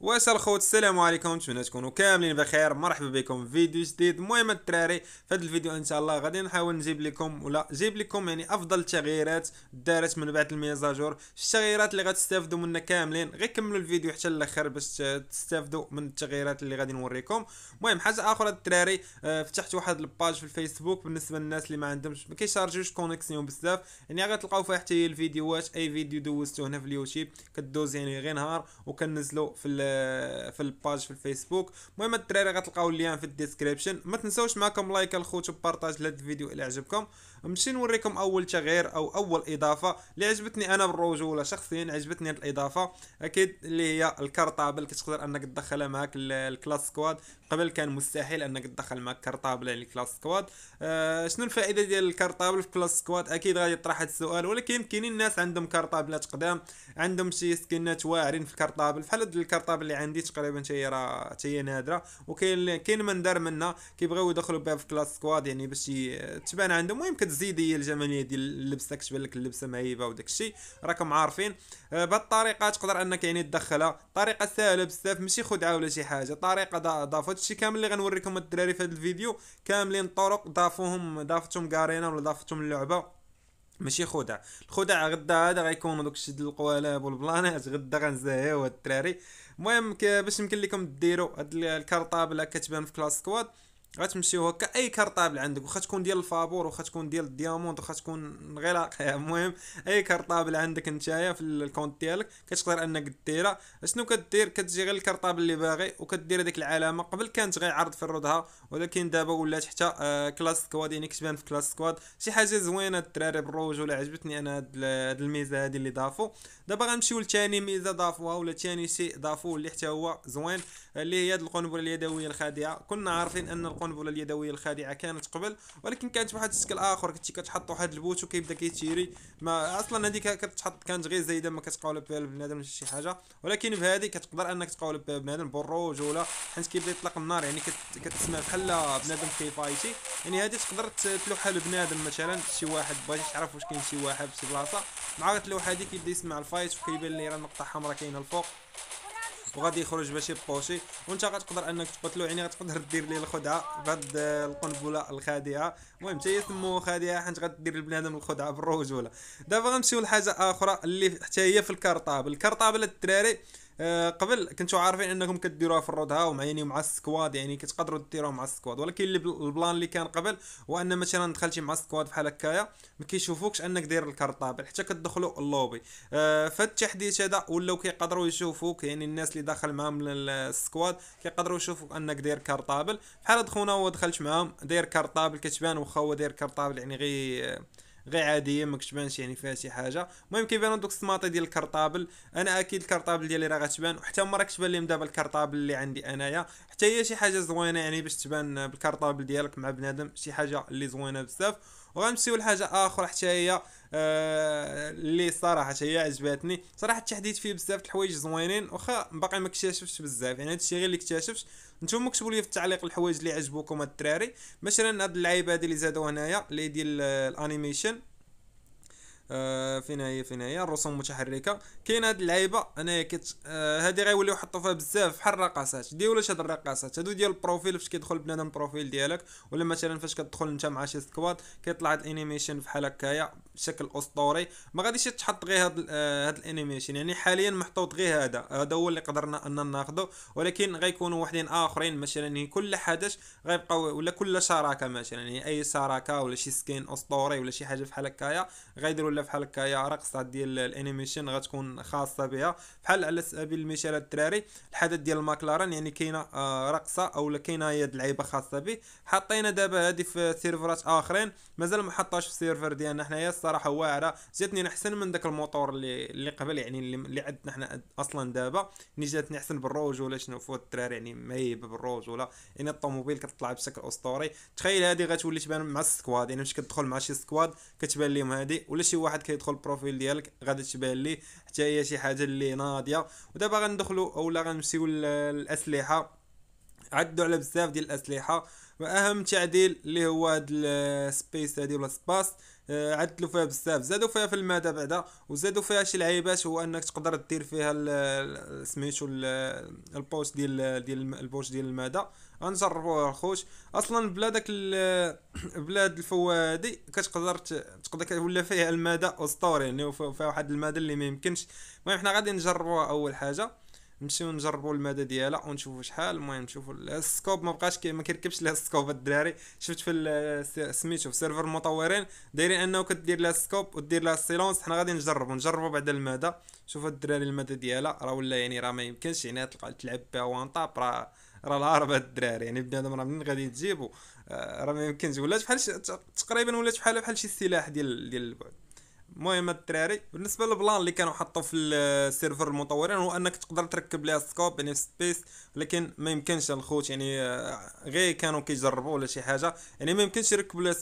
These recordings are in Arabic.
واش الخوت السلام عليكم نتمنى تكونوا كاملين بخير مرحبا بكم في فيديو جديد المهم الدراري في هذا الفيديو ان شاء الله غادي نحاول نجيب لكم ولا نجيب لكم يعني افضل التغييرات دارت من بعد الميزاجور التغييرات اللي غتستافدوا منها كاملين غير كملوا الفيديو حتى الاخر باش تستافدوا من التغييرات اللي غادي نوريكم المهم حاجه اخرى الدراري آه، فتحت واحد الباج في الفيسبوك بالنسبه للناس اللي ما عندهمش ما كيشارجوش كونيكسيون بزاف يعني غتلقاو فيها حتى الفيديوهات اي فيديو دوزتو هنا في اليوتيوب كدوز يعني غير نهار وكنزلو في في الباج في الفيسبوك المهم الدراري غتلقاو اللين في الديسكريبشن ما تنساوش معكم لايك الخوت وبارطاج لهذا الفيديو الى عجبكم نمشي نوريكم اول تغيير او اول اضافه اللي عجبتني انا بالرجوله شخصيا عجبتني الاضافه اكيد اللي هي الكارطابل كتقدر انك تدخلها معك الكلاس سكواد قبل كان مستحيل انك تدخل معك كارطابل يعني الكلاس سكواد آه شنو الفائده ديال الكارطابل في كلاس سكواد اكيد غادي يطرح هذا السؤال ولكن كاينين الناس عندهم كارطابلات قدام عندهم شي سكنات واعرين في الكارطابل بحال هاد الطلاب اللي عندي تقريبا حتى هي راه حتى هي نادره وكاين كاين من دار منا كيبغيو يدخلوا بها في كلاس سكواد يعني باش تبان عندهم المهم كتزيد هي الجماليه ديال اللبسه كتبان لك اللبسه مهيبه وداك الشيء راكم عارفين آه، بهذه الطريقه تقدر انك يعني تدخلها طريقه سهله بزاف ماشي خدعه ولا شي حاجه طريقه ضافوا هذا الشيء كامل اللي غنوريكم الدراري في هذا الفيديو كاملين الطرق ضافوهم ضافتهم كارينا ولا ضافتهم اللعبه ماشي خدع الخدع غدا هذا غيكونوا دوك الشد القوالب والبلانات غدا غنزهيو هاد الدراري المهم باش يمكن لكم ديروا هاد الكارطابله كتبان في كلاس سكواد غتمشيو هكا اي كارطابل عندك واخا تكون ديال الفابور واخا تكون ديال الدياموند واخا تكون غلاقيه المهم اي كارطابل عندك نتايا في الكونت ديالك كتقدر انك ديرها شنو كدير كتجي غير الكارطابل اللي باغي وكدير هذيك العلامه قبل كانت غير عرض في الردها ولكن دابا ولات حتى آه كلاس سكواد يعني كتبان في كلاس سكواد شي حاجه زوينه الدراري بالروج ولا عجبتني انا هاد الميزه هذه اللي ضافوا دابا غنمشيو لثاني ميزه ضافوها ولا ثاني شيء ضافوه اللي حتى هو زوين اللي هي هاد القنبله اليدويه الخادعه كنا عارفين ان القنبله اليدويه الخادعه كانت قبل ولكن كانت واحد الشكل اخر كنتي كتحط واحد البوت وكيبدا كيتيري ما اصلا هذيك كتحط كانت غير زايده ما كتقاول بها بنادم شي حاجه ولكن بهذه كتقدر انك تقاول بها بنادم بالروج ولا حيت كيبدا يطلق النار يعني كتسمع بحال بنادم كيفايتي يعني هذه تقدر تلوحها لبنادم مثلا شي واحد بغيتي تعرف واش كاين شي واحد في بلاصه مع اللوحه هذه كيبدا يسمع الفايت وكيبان ليه راه نقطه حمراء كاينه الفوق وغادي يخرج باش يبوشي وانت غتقدر انك تقتلو يعني غتقدر دير ليه الخدعه بهاد القنبله الخادعه المهم حتى هي خادعه حيت غدير البنادم الخدعه بالرجوله دابا غنمشيو لحاجه اخرى اللي حتى هي في الكرطابل الكارطابل الدراري آه، قبل كنتو عارفين انكم كديروها في الرودها ومعينين مع السكواد يعني كتقدروا ديروها مع السكواد ولكن اللي البلان اللي كان قبل هو ان مثلا دخلتي مع السكواد بحال هكايا ما كيشوفوكش انك داير طابل حتى كتدخلوا اللوبي آه، فهاد التحديث هذا ولاو كيقدروا يشوفوك يعني الناس اللي داخل معاهم السكواد كيقدروا يشوفوك انك داير طابل بحال خونا هو دخلت معاهم داير طابل كتبان واخا هو داير طابل يعني غير غير عاديه ما كتبانش يعني فيها شي حاجه المهم كيبانوا دوك السماطي ديال الكرطابل انا اكيد الكرطابل ديالي راه غتبان وحتى هما راه كتبان لهم دابا الكرطابل اللي عندي انايا حتى هي شي حاجه زوينه يعني باش تبان بالكرطابل ديالك مع بنادم شي حاجه اللي زوينه بزاف وغنمشيو لحاجه اخرى حتى هي آه، اللي آه صراحه هي عجبتني صراحه التحديث فيه بزاف د الحوايج زوينين واخا باقي ما اكتشفتش بزاف يعني هادشي غير اللي اكتشفت نتوما كتبوا لي في التعليق الحوايج اللي عجبوكم الدراري مثلا هاد اللعيبه هادي اللي زادوا هنايا اللي ديال الانيميشن آه فين هي فين هي الرسوم متحركه كاين هاد اللعيبه انايا كت آه هادي غيوليو يحطوا فيها بزاف بحال الرقصات ديولاش هاد الرقاصات هادو ديال البروفيل فاش كيدخل بنادم البروفيل ديالك ولا مثلا فاش كتدخل انت مع شي سكواد كيطلع هاد الانيميشن بحال هكايا بشكل اسطوري ما غاديش تحط غير هاد آه، هاد الانيميشن يعني حاليا محطوط غير هذا هذا هو اللي قدرنا ان ناخذه ولكن غيكونوا واحدين اخرين مثلا يعني كل حدث غيبقاو ولا كل شراكه مثلا يعني اي شراكه ولا شي سكين اسطوري ولا شي حاجه بحال هكايا غيديروا لها بحال هكايا رقصه ديال الانيميشن غتكون خاصه بها بحال على سبيل المثال الدراري الحدث ديال ماكلارن يعني كاينه آه، رقصه او كاينه يد لعيبه خاصه به حطينا دابا هذه في سيرفرات اخرين مازال ما حطاش في السيرفر ديالنا حنايا الصراحه واعره جاتني احسن من ذاك الموتور اللي اللي قبل يعني اللي, اللي عندنا حنا اصلا دابا ني جاتني احسن بالروج ولا شنو فوت الدراري يعني مهيب بالروج ولا يعني الطوموبيل كتطلع بشكل اسطوري تخيل هذه غتولي تبان مع السكواد يعني فاش كتدخل مع شي سكواد كتبان لهم هذه ولا شي واحد كيدخل البروفيل ديالك غادي تبان ليه حتى هي شي حاجه اللي ناضيه ودابا غندخلوا اولا غنمشيو للاسلحه عدوا على بزاف ديال الاسلحه واهم تعديل اللي هو هاد السبيس هادي ولا سباس آه، عدلوا فيها بزاف زادوا فيها في المدى بعدا وزادوا فيها شي لعيبات هو انك تقدر دير فيها سميتو البوش ديال ديال البوش ديال المدى غنجربوها خوش اصلا بلا داك بلاد الفوادي كتقدر تقدر ولا فيها المدى اسطوري يعني فيها واحد المدى اللي ما يمكنش المهم حنا غادي نجربوها اول حاجه نمشيو نجربوا المدى ديالها ونشوفوا شحال المهم نشوفوا السكوب ما بقاش ما كيركبش لها السكوب الدراري شفت في سميتو في سيرفر المطورين دايرين انه كدير لها السكوب ودير لها السيلونس حنا غادي نجربوا نجربوا بعد المدى شوف الدراري المدى ديالها راه ولا يعني راه ما يمكنش يعني تلقى تلعب بها وان طاب راه راه العربة الدراري يعني بنادم راه منين غادي تجيبو آه، راه ما يمكنش ولات بحال تقريبا ولات بحال بحال شي سلاح ديال ديال البعد المهم الدراري بالنسبه للبلان اللي كانوا حطوه في السيرفر المطورين هو انك تقدر تركب ليها سكوب يعني في سبيس لكن ما يمكنش الخوت يعني آه، غير كانوا كيجربوا ولا شي حاجه يعني ما يمكنش يركبوا ليها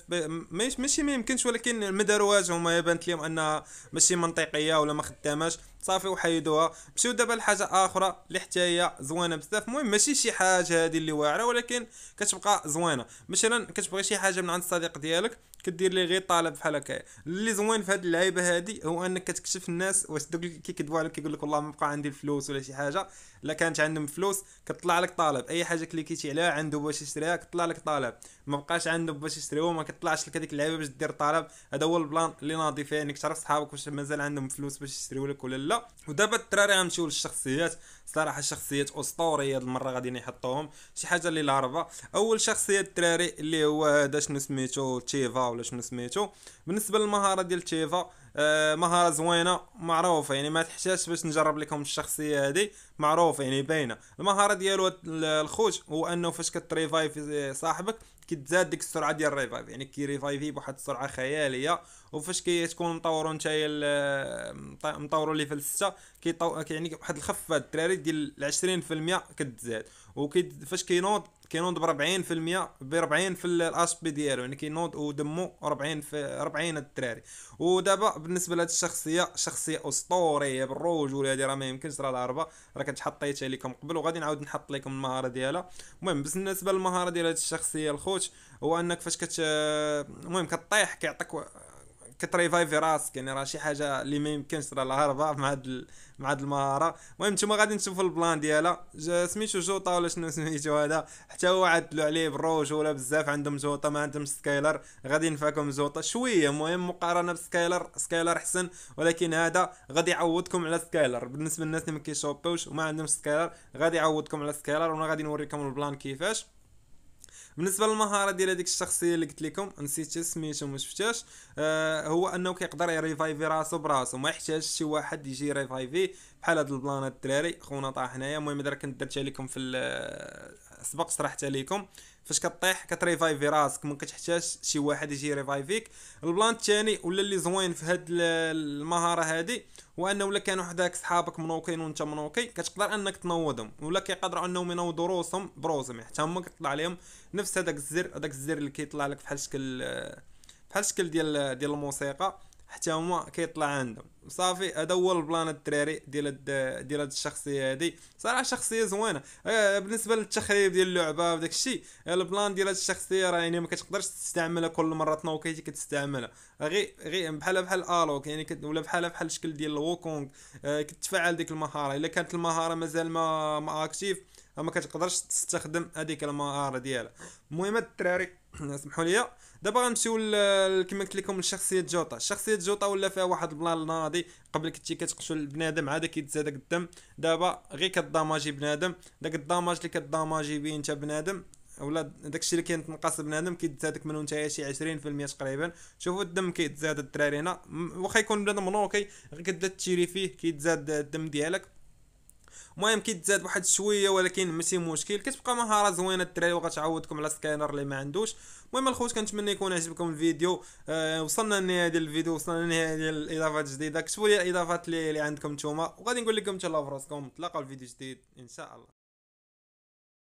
ماشي ماشي ما يمكنش ولكن ما داروهاش هما بانت لهم انها ماشي منطقيه ولا ما خداماش صافي وحيدوها مشيو دابا لحاجه اخرى اللي حتى هي زوينه بزاف المهم ماشي شي حاجه هذه اللي واعره ولكن كتبقى زوينه مثلا كتبغي شي حاجه من عند الصديق ديالك كدير لي غير طالب بحال هكا اللي زوين في هاد اللعيبه هادي هو انك كتكشف الناس واش دوك كيكذبوا عليك كيقول لك والله ما بقى عندي الفلوس ولا شي حاجه الا كانت عندهم فلوس كطلع لك طالب اي حاجه كليكيتي عليها عنده باش يشريها كطلع لك طالب ما بقاش عنده باش يشريوه ما كطلعش لك هذيك اللعيبه باش دير طالب هذا هو البلان اللي ناضي فيه انك تعرف صحابك واش مازال عندهم فلوس باش يشريو لك ولا لا ودابا الدراري غنمشيو للشخصيات صراحه شخصيات اسطوريه هذه المره غادي يحطوهم شي حاجه اللي العربه اول شخصيه الدراري اللي هو هذا شنو سميتو تيفا ولا شنو سميتو بالنسبه للمهاره ديال تيفا آه، مهاره زوينه معروفه يعني ما تحتاجش باش نجرب لكم الشخصيه هذه معروفه يعني باينه المهاره ديالو الخوت هو انه فاش كتريفايف صاحبك كتزاد ديك السرعه ديال الريفايف يعني كيريفايفي بواحد السرعه خياليه وفاش كتكون مطورو نتايا آه، مطورو ليفل 6 كيطو يعني واحد الخفه الدراري ديال 20% كتزاد فاش كينوض كينوض ب 40% ب 40 في الاش بي ديالو يعني كينوض ودمو 40 في 40 الدراري ودابا بالنسبه لهاد الشخصيه شخصيه اسطوريه بالرجوله هادي راه ما يمكنش راه العربه راه كنت حطيتها لكم قبل وغادي نعاود نحط لكم المهاره ديالها المهم بالنسبه للمهاره ديال هاد الشخصيه الخوت هو انك فاش كت المهم كطيح كيعطيك كتريفايفي راسك يعني راه شي حاجه اللي ما يمكنش راه الهربه مع هاد مع هاد المهاره المهم نتوما غادي نشوفوا البلان ديالها سميتو جوطا ولا شنو سميتو هذا حتى هو عدلوا عليه بالروج ولا بزاف عندهم جوطا ما عندهم سكايلر غادي ينفعكم جوطا شويه المهم مقارنه بسكايلر سكايلر حسن ولكن هذا غادي يعوضكم على سكايلر بالنسبه للناس اللي ما كيشوبوش وما عندهم سكايلر غادي يعوضكم على سكايلر وانا غادي نوريكم البلان كيفاش بالنسبه للمهاره ديال هذيك الشخصيه اللي قلت لكم نسيت سميتها وما شفتهاش آه هو انه كيقدر يريفايفي راسو براسو ما يحتاجش شي واحد يجي يريفايفي بحال هاد البلانات الدراري خونا طاح هنايا المهم اذا كنت درت عليكم في سبق شرحت لكم فاش كطيح كتريفايفي راسك ما كتحتاج شي واحد يجي ريفايفيك البلان الثاني ولا اللي زوين في هاد المهاره هادي هو انه ولا كانوا حداك صحابك منوكين وانت منوكي كتقدر انك تنوضهم ولا كيقدروا انهم ينوضوا روسهم بروزهم يعني حتى هما كطلع لهم نفس هذاك الزر هذاك الزر اللي كيطلع لك بحال شكل بحال شكل ديال ديال الموسيقى حتى هما كيطلع عندهم صافي هذا هو البلان الدراري ديال ديال هاد الشخصيه هادي صراحه شخصيه زوينه آه، بالنسبه للتخريب ديال اللعبه وداك الشيء البلان ديال هاد الشخصيه راه يعني ما كتقدرش تستعملها كل مره تنوكيتي كتستعملها غير غير بحالها بحال الوك يعني ولا بحالها بحال الشكل ديال الوكونغ آه، كتفعل ديك المهاره الا كانت المهاره مازال ما ما اكتيف ما كتقدرش تستخدم هذيك المهاره ديالها المهم الدراري سمحوا لي دابا غنمشيو كما قلت لكم لشخصيه جوطا شخصيه جوطا ولا فيها واحد البلان ناضي الماضي قبل كنتي كتقتل بنادم عاد كيتزاد الدم دابا غير كداماجي بنادم داك الداماج اللي كداماجي بيه انت بنادم ولا داكشي اللي كيتنقص بنادم كيتزادك منو نتايا شي 20% تقريبا شوفوا الدم كيتزاد الدراري هنا واخا يكون بنادم نوكي غير كدا تيري فيه كيتزاد الدم ديالك المهم كيتزاد واحد شويه ولكن ماشي مشكل كتبقى مهاره زوينه الدراري وغتعودكم على السكانر اللي ما عندوش المهم الخوت كنتمنى يكون عجبكم الفيديو آه وصلنا لنهايه ديال الفيديو وصلنا لنهايه ديال الاضافات الجديده كتبوا لي الاضافات اللي, اللي عندكم نتوما وغادي نقول لكم تهلاو في راسكم نتلاقاو فيديو جديد ان شاء الله